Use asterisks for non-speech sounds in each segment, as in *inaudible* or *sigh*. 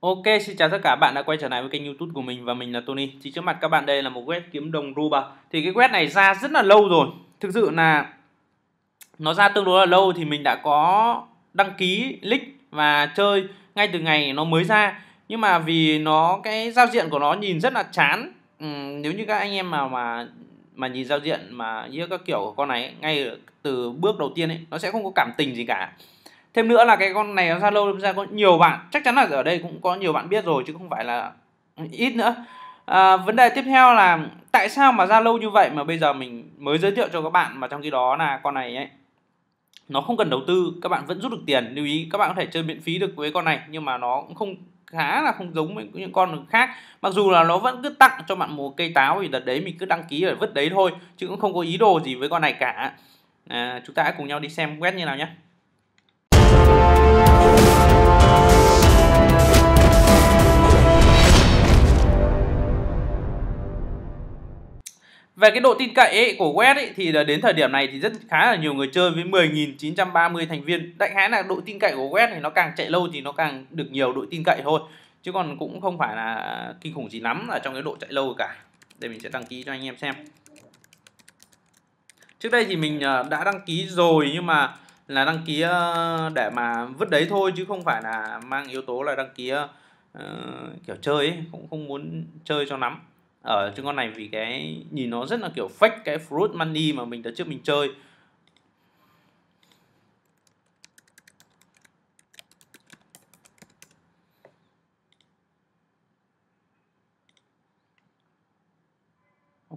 Ok, xin chào tất cả bạn đã quay trở lại với kênh youtube của mình và mình là Tony Thì trước mặt các bạn đây là một quét kiếm đồng Ruba Thì cái quét này ra rất là lâu rồi Thực sự là nó ra tương đối là lâu thì mình đã có đăng ký link và chơi ngay từ ngày nó mới ra Nhưng mà vì nó cái giao diện của nó nhìn rất là chán ừ, Nếu như các anh em mà mà mà nhìn giao diện mà như các kiểu của con này ngay từ bước đầu tiên ấy nó sẽ không có cảm tình gì cả thêm nữa là cái con này nó zalo ra có nhiều bạn chắc chắn là ở đây cũng có nhiều bạn biết rồi chứ không phải là ít nữa à, vấn đề tiếp theo là tại sao mà zalo như vậy mà bây giờ mình mới giới thiệu cho các bạn mà trong khi đó là con này ấy nó không cần đầu tư các bạn vẫn rút được tiền lưu ý các bạn có thể chơi miễn phí được với con này nhưng mà nó cũng không khá là không giống với những con khác mặc dù là nó vẫn cứ tặng cho bạn một cây táo thì đợt đấy mình cứ đăng ký ở vứt đấy thôi chứ cũng không có ý đồ gì với con này cả à, chúng ta hãy cùng nhau đi xem quét như nào nhé Về cái độ tin cậy ấy, của Web ấy, thì đến thời điểm này thì rất khá là nhiều người chơi với 10.930 thành viên. Đại khái là độ tin cậy của Web thì nó càng chạy lâu thì nó càng được nhiều độ tin cậy thôi. Chứ còn cũng không phải là kinh khủng gì lắm ở trong cái độ chạy lâu cả. Đây mình sẽ đăng ký cho anh em xem. Trước đây thì mình ờ, đã đăng ký rồi nhưng mà là đăng ký ờ, để mà vứt đấy thôi chứ không phải là mang yếu tố là đăng ký ờ, kiểu chơi ấy, cũng không muốn chơi cho lắm ở ờ, trên con này vì cái nhìn nó rất là kiểu fake cái fruit money mà mình đã trước mình chơi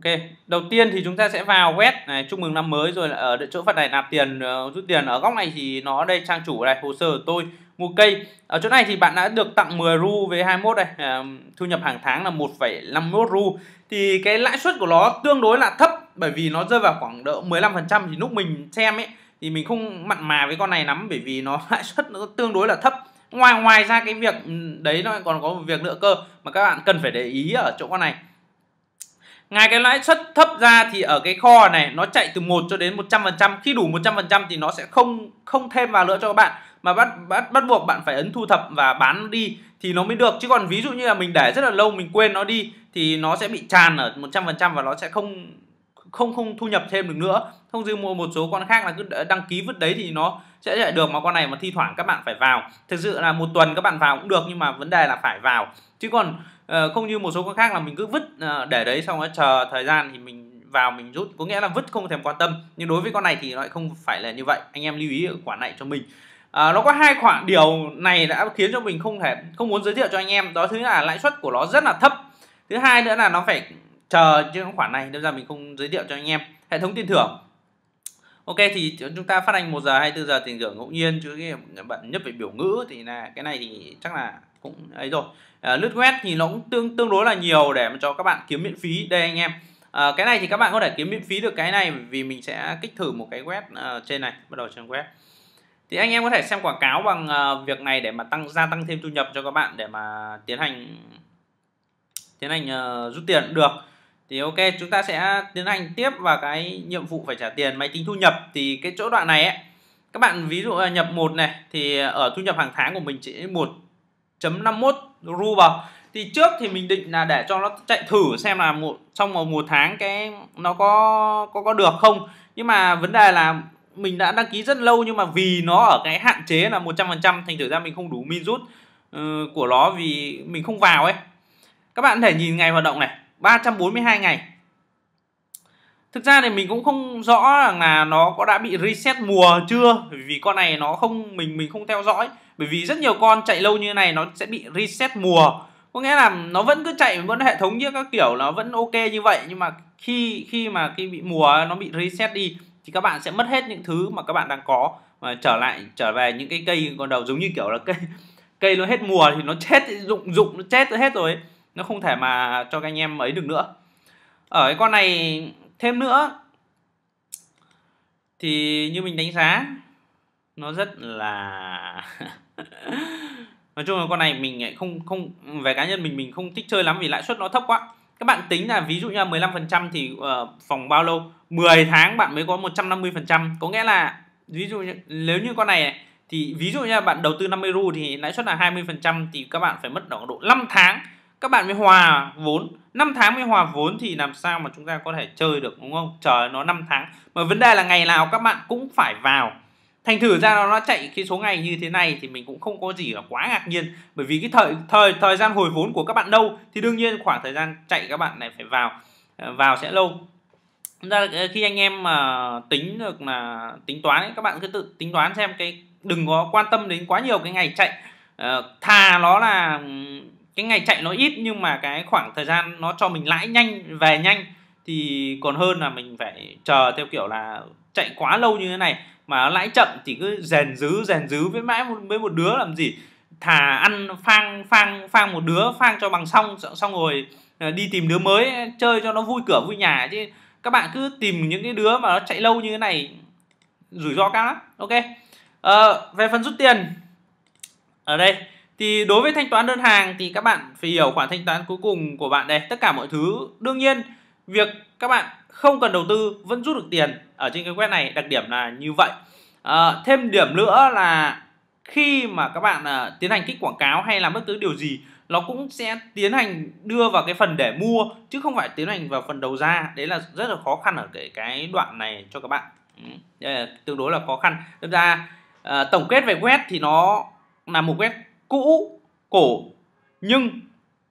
Ok, đầu tiên thì chúng ta sẽ vào web này, chúc mừng năm mới rồi ở chỗ phần này nạp tiền uh, rút tiền ở góc này thì nó đây trang chủ này, hồ sơ của tôi mua cây. Ở chỗ này thì bạn đã được tặng 10 ru với 21 đây, uh, thu nhập hàng tháng là 1,51 ru. Thì cái lãi suất của nó tương đối là thấp bởi vì nó rơi vào khoảng độ 15% thì lúc mình xem ấy thì mình không mặn mà với con này lắm bởi vì nó *laughs* lãi suất nó tương đối là thấp ngoài ngoài ra cái việc ừ, đấy nó còn có một việc nữa cơ mà các bạn cần phải để ý ở chỗ con này ngay cái lãi suất thấp ra thì ở cái kho này nó chạy từ 1 cho đến 100%, khi đủ 100% thì nó sẽ không không thêm vào nữa cho các bạn mà bắt bắt bắt buộc bạn phải ấn thu thập và bán đi thì nó mới được chứ còn ví dụ như là mình để rất là lâu mình quên nó đi thì nó sẽ bị tràn ở 100% và nó sẽ không không không thu nhập thêm được nữa không như mua một số con khác là cứ đăng ký vứt đấy thì nó sẽ chạy được mà con này mà thi thoảng các bạn phải vào thực sự là một tuần các bạn vào cũng được nhưng mà vấn đề là phải vào chứ còn ờ, không như một số con khác là mình cứ vứt ờ, để đấy xong rồi chờ thời gian thì mình vào mình rút có nghĩa là vứt không thèm quan tâm nhưng đối với con này thì nó lại không phải là như vậy anh em lưu ý ở khoản này cho mình À, nó có hai khoản điều này đã khiến cho mình không thể không muốn giới thiệu cho anh em đó thứ là lãi suất của nó rất là thấp thứ hai nữa là nó phải chờ những khoản này đâm ra mình không giới thiệu cho anh em hệ thống tiền thưởng ok thì chúng ta phát hành 1 giờ 24 giờ tiền thưởng ngẫu nhiên chứ cái bạn nhất về biểu ngữ thì là cái này thì chắc là cũng ấy rồi à, lướt web thì nó cũng tương tương đối là nhiều để cho các bạn kiếm miễn phí đây anh em à, cái này thì các bạn có thể kiếm miễn phí được cái này vì mình sẽ kích thử một cái web uh, trên này bắt đầu trên web thì anh em có thể xem quảng cáo bằng uh, việc này để mà tăng gia tăng thêm thu nhập cho các bạn để mà tiến hành tiến hành uh, rút tiền được thì ok chúng ta sẽ tiến hành tiếp vào cái nhiệm vụ phải trả tiền máy tính thu nhập thì cái chỗ đoạn này ấy các bạn ví dụ là nhập một này thì ở thu nhập hàng tháng của mình chỉ 1.51 ruble thì trước thì mình định là để cho nó chạy thử xem là một trong một, một tháng cái nó có có có được không nhưng mà vấn đề là mình đã đăng ký rất lâu nhưng mà vì nó ở cái hạn chế là 100% thành thử ra mình không đủ min rút uh, của nó vì mình không vào ấy các bạn có thể nhìn ngày hoạt động này 342 ngày Thực ra thì mình cũng không rõ rằng là nó có đã bị reset mùa chưa vì con này nó không mình mình không theo dõi Bởi vì rất nhiều con chạy lâu như này nó sẽ bị reset mùa Có nghĩa là nó vẫn cứ chạy vẫn hệ thống như các kiểu nó vẫn ok như vậy Nhưng mà khi khi mà khi bị mùa nó bị reset đi Thì các bạn sẽ mất hết những thứ mà các bạn đang có Và trở lại trở về những cái cây con đầu giống như kiểu là cây cây nó hết mùa thì nó chết dụng dụng nó chết hết rồi ấy nó không thể mà cho các anh em ấy được nữa ở cái con này thêm nữa thì như mình đánh giá nó rất là *laughs* nói chung là con này mình không không về cá nhân mình mình không thích chơi lắm vì lãi suất nó thấp quá các bạn tính là ví dụ như là 15% thì uh, phòng bao lâu 10 tháng bạn mới có 150% có nghĩa là ví dụ như, nếu như con này, thì ví dụ như là bạn đầu tư 50 ru thì lãi suất là 20% thì các bạn phải mất khoảng độ 5 tháng các bạn mới hòa vốn 5 tháng mới hòa vốn thì làm sao mà chúng ta có thể chơi được đúng không chờ nó 5 tháng mà vấn đề là ngày nào các bạn cũng phải vào thành thử ra nó chạy cái số ngày như thế này thì mình cũng không có gì là quá ngạc nhiên bởi vì cái thời thời thời gian hồi vốn của các bạn đâu thì đương nhiên khoảng thời gian chạy các bạn này phải vào ờ, vào sẽ lâu ra ờ, khi anh em mà tính được là tính toán ấy, các bạn cứ tự tính toán xem cái đừng có quan tâm đến quá nhiều cái ngày chạy ờ, thà nó là cái ngày chạy nó ít nhưng mà cái khoảng thời gian nó cho mình lãi nhanh về nhanh thì còn hơn là mình phải chờ theo kiểu là chạy quá lâu như thế này mà lãi chậm thì cứ rèn dứ rèn dứ với mãi một, với một đứa làm gì thà ăn phang phang phang một đứa phang cho bằng xong xong rồi ờ, đi tìm đứa mới chơi cho nó vui cửa vui nhà chứ các bạn cứ tìm những cái đứa mà nó chạy lâu như thế này rủi ro cao lắm ok à, về phần rút tiền ở đây thì đối với thanh toán đơn hàng thì các bạn phải hiểu khoản thanh toán cuối cùng của bạn đây tất cả mọi thứ đương nhiên việc các bạn không cần đầu tư vẫn rút được tiền ở trên cái web này đặc điểm là như vậy à, thêm điểm nữa là khi mà các bạn à, tiến hành kích quảng cáo hay làm bất cứ điều gì nó cũng sẽ tiến hành đưa vào cái phần để mua chứ không phải tiến hành vào phần đầu ra đấy là rất là khó khăn ở cái cái đoạn này cho các bạn ừ, đây là tương đối là khó khăn thực ra à, tổng kết về web thì nó là một web cũ cổ nhưng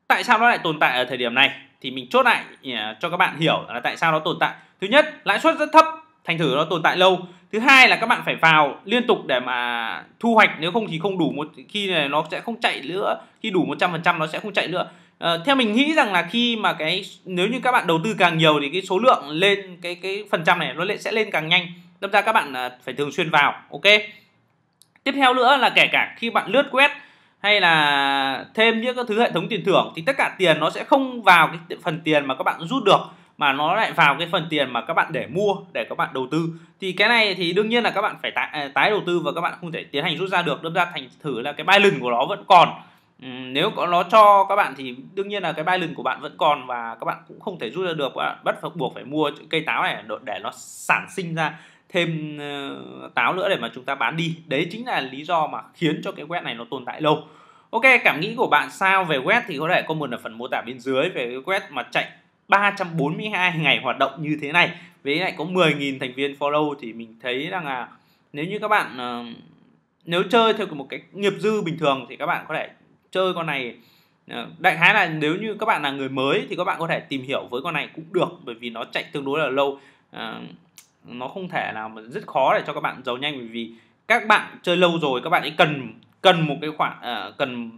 tại sao nó lại tồn tại ở thời điểm này thì mình chốt lại à, cho các bạn hiểu là tại sao nó tồn tại thứ nhất lãi suất rất thấp thành thử nó tồn tại lâu thứ hai là các bạn phải vào liên tục để mà thu hoạch nếu không thì không đủ một khi này nó sẽ không chạy nữa khi đủ 100% nó sẽ không chạy nữa à, theo mình nghĩ rằng là khi mà cái nếu như các bạn đầu tư càng nhiều thì cái số lượng lên cái cái phần trăm này nó lên sẽ lên càng nhanh đâm ra các bạn à, phải thường xuyên vào ok tiếp theo nữa là kể cả khi bạn lướt quét hay là thêm những cái thứ hệ thống tiền thưởng thì tất cả tiền nó sẽ không vào cái phần tiền mà các bạn rút được mà nó lại vào cái phần tiền mà các bạn để mua để các bạn đầu tư thì cái này thì đương nhiên là các bạn phải tái, à, tái đầu tư và các bạn không thể tiến hành rút ra được đâm ra thành thử là cái bay lừng của nó vẫn còn nếu có nó cho các bạn thì đương nhiên là cái bay lừng của bạn vẫn còn và các bạn cũng không thể rút ra được bạn bắt buộc phải mua cây táo này để nó sản sinh ra thêm ờ, táo nữa để mà chúng ta bán đi đấy chính là lý do mà khiến cho cái web này nó tồn tại lâu ok cảm nghĩ của bạn sao về web thì có thể comment ở phần mô tả bên dưới về cái web mà chạy 342 ngày hoạt động như thế này với lại có 10.000 thành viên follow thì mình thấy rằng là nếu như các bạn ờ, nếu chơi theo một cái nghiệp dư bình thường thì các bạn có thể chơi con này ờ, đại khái là nếu như các bạn là người mới thì các bạn có thể tìm hiểu với con này cũng được bởi vì nó chạy tương đối là lâu nó không thể nào mà rất khó để cho các bạn giàu nhanh bởi vì các bạn chơi lâu rồi các bạn ấy cần cần một cái khoản uh, cần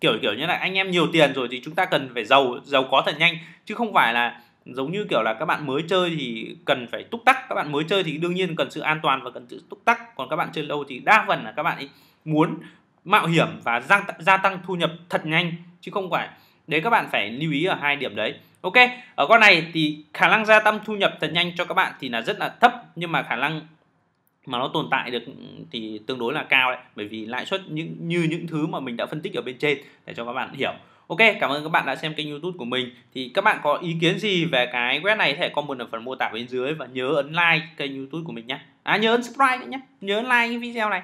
kiểu kiểu như là anh em nhiều tiền rồi thì chúng ta cần phải giàu giàu có thật nhanh chứ không phải là giống như kiểu là các bạn mới chơi thì cần phải túc tắc các bạn mới chơi thì đương nhiên cần sự an toàn và cần sự túc tắc còn các bạn chơi lâu thì đa phần là các bạn ấy muốn mạo hiểm và gia, gia tăng thu nhập thật nhanh chứ không phải đấy các bạn phải lưu ý ở hai điểm đấy ok ở con này thì khả năng gia tăng thu nhập thật nhanh cho các bạn thì là rất là thấp nhưng mà khả năng mà nó tồn tại được thì tương đối là cao đấy bởi vì lãi suất những như những thứ mà mình đã phân tích ở bên trên để cho các bạn hiểu Ok, cảm ơn các bạn đã xem kênh youtube của mình Thì các bạn có ý kiến gì về cái web này thì Hãy comment ở phần mô tả bên dưới Và nhớ ấn like kênh youtube của mình nhé À nhớ ấn subscribe nữa nhé Nhớ ấn like cái video này